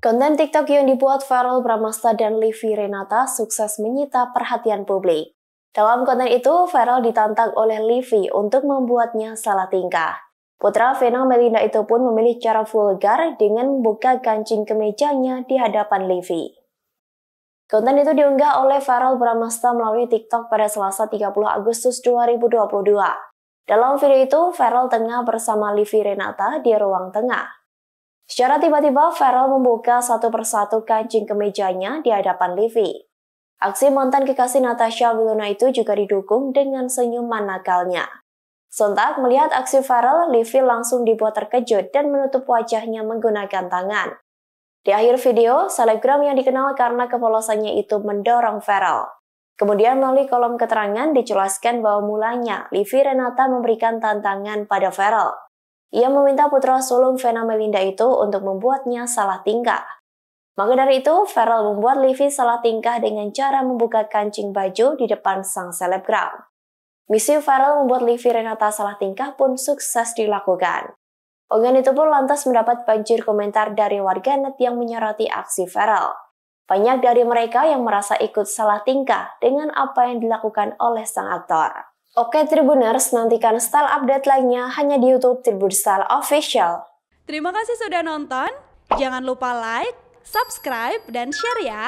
Konten TikTok yang dibuat viral Bramasta dan Livi Renata sukses menyita perhatian publik. Dalam konten itu, viral ditantang oleh Livi untuk membuatnya salah tingkah. Putra Vena Melinda itu pun memilih cara vulgar dengan membuka kancing kemejanya di hadapan Livi. Konten itu diunggah oleh Farel Bramasta melalui TikTok pada Selasa 30 Agustus 2022. Dalam video itu, Farel tengah bersama Livi Renata di ruang tengah. Secara tiba-tiba, Farel membuka satu persatu kancing kemejanya di hadapan Livi. Aksi mantan kekasih Natasha Wilona itu juga didukung dengan senyuman nakalnya. Sontak melihat aksi Farel, Livi langsung dibuat terkejut dan menutup wajahnya menggunakan tangan. Di akhir video, selebgram yang dikenal karena kepolosannya itu mendorong Farel. Kemudian melalui kolom keterangan dijelaskan bahwa mulanya Livi Renata memberikan tantangan pada Farel. Ia meminta putra sulung Vena Melinda itu untuk membuatnya salah tingkah. Maka dari itu, Farrell membuat Livi salah tingkah dengan cara membuka kancing baju di depan sang selebgram. Misi Farrell membuat Livi Renata salah tingkah pun sukses dilakukan. Ogan itu pun lantas mendapat banjir komentar dari warganet yang menyoroti aksi Farrell. Banyak dari mereka yang merasa ikut salah tingkah dengan apa yang dilakukan oleh sang aktor. Oke Tribuners, nantikan style update lainnya hanya di YouTube Tribun Style Official. Terima kasih sudah nonton. Jangan lupa like, subscribe, dan share ya.